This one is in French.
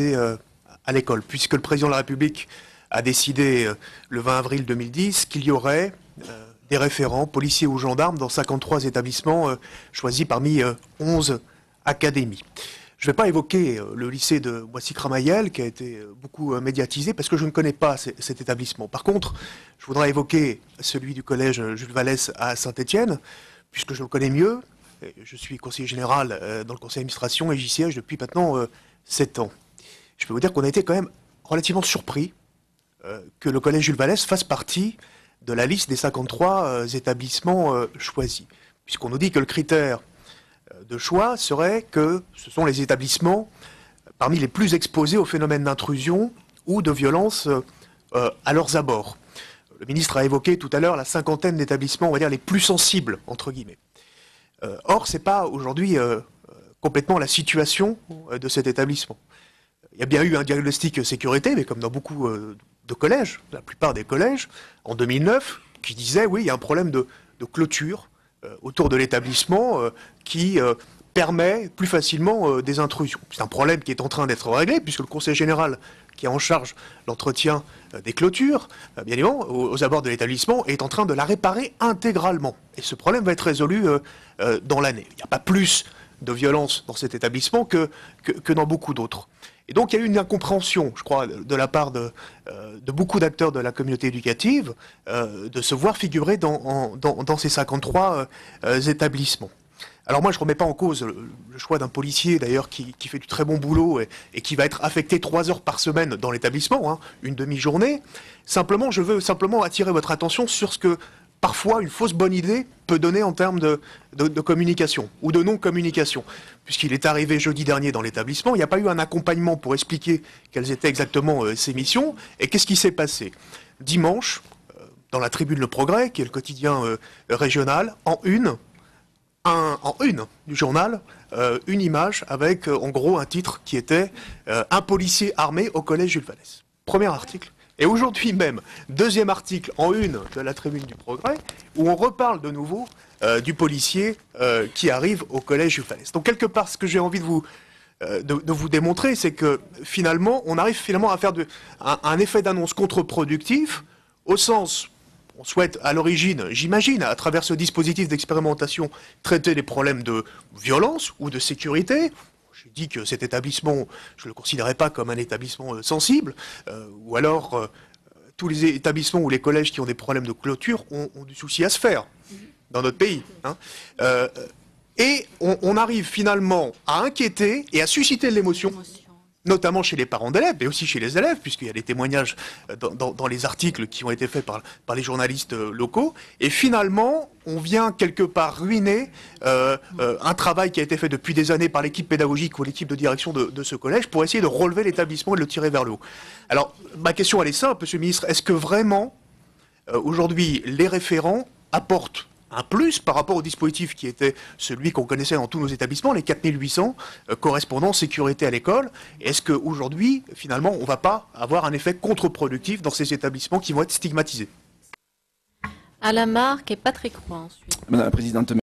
Euh, à l'école, puisque le président de la République a décidé euh, le 20 avril 2010 qu'il y aurait euh, des référents, policiers ou gendarmes, dans 53 établissements choisis parmi 11 académies. Je ne vais pas évoquer le lycée de moissy cramayel qui a été beaucoup médiatisé, parce que je ne connais pas cet établissement. Par contre, je voudrais évoquer celui du collège Jules Vallès à Saint-Étienne, puisque je le connais mieux. Je suis conseiller général dans le conseil d'administration et j'y siège depuis maintenant 7 ans je peux vous dire qu'on a été quand même relativement surpris euh, que le collège Jules Vallès fasse partie de la liste des 53 euh, établissements euh, choisis, puisqu'on nous dit que le critère de choix serait que ce sont les établissements parmi les plus exposés aux phénomènes d'intrusion ou de violence à leurs abords. Le ministre a évoqué tout à l'heure la cinquantaine d'établissements, on va dire, les plus sensibles, entre guillemets. or, ce n'est pas aujourd'hui complètement la situation de cet établissement il y a bien eu un diagnostic sécurité, mais comme dans beaucoup euh, de collèges, la plupart des collèges, en 2009, qui disait oui, il y a un problème de, clôture euh, autour de l'établissement euh, qui permet plus facilement des intrusions. C'est un problème qui est en train d'être réglé, puisque le Conseil général qui est en charge l'entretien des clôtures, bien évidemment, aux, abords de l'établissement, est en train de la réparer intégralement. Et ce problème va être résolu dans l'année. Il n'y a pas plus de violence dans cet établissement que dans beaucoup d'autres. Et donc il y a eu une incompréhension, je crois, de la part euh, de, beaucoup d'acteurs de la communauté éducative euh, de se voir figurer dans, ces 53 euh, établissements. Alors moi, je ne remets pas en cause le, choix d'un policier, d'ailleurs, qui, fait du très bon boulot et, qui va être affecté trois heures par semaine dans l'établissement, hein, une demi-journée. Simplement, je veux simplement attirer votre attention sur ce que parfois une fausse bonne idée peut donner en termes de, communication ou de non-communication. Puisqu'il est arrivé jeudi dernier dans l'établissement, il n'y a pas eu un accompagnement pour expliquer quelles étaient exactement euh, ses missions et qu'est-ce qui s'est passé. Dimanche, euh, dans la tribune Le Progrès, qui est le quotidien euh, régional, en une, en une du journal, une image avec en gros un titre qui était Un policier armé au collège Jules Vallès. Premier article. Et aujourd'hui même, deuxième article en une de la tribune du Progrès, où on reparle de nouveau euh, du policier euh, qui arrive au collège Jufalès. Donc quelque part, ce que j'ai envie de vous, euh, de, vous démontrer, c'est que finalement, on arrive finalement à faire un, un effet d'annonce contre-productif, au sens on souhaite à l'origine, j'imagine, à travers ce dispositif d'expérimentation, traiter les problèmes de violence ou de sécurité, j'ai dit que cet établissement, je ne le considérais pas comme un établissement euh, sensible, euh, ou alors euh, tous les établissements ou les collèges qui ont des problèmes de clôture ont, du souci à se faire mhm. dans notre pays. Hein. et on, arrive finalement à inquiéter et à susciter de l'émotion notamment chez les parents d'élèves, mais aussi chez les élèves, puisqu'il y a des témoignages euh, dans, les articles qui ont été faits par, les journalistes euh, locaux. Et finalement, on vient quelque part ruiner euh, un travail qui a été fait depuis des années par l'équipe pédagogique ou l'équipe de direction de, ce collège pour essayer de relever l'établissement et de le tirer vers le haut. Alors, ma question, elle est simple, Monsieur le Ministre. Est-ce que vraiment, aujourd'hui, les référents apportent un plus par rapport au dispositif qui était celui qu'on connaissait dans tous nos établissements, les 4800 euh, correspondant sécurité à l'école. Est-ce qu'aujourd'hui, finalement, on ne va pas avoir un effet contre-productif dans ces établissements qui vont être stigmatisés Alain Marc et Patrick ensuite. Madame la Présidente,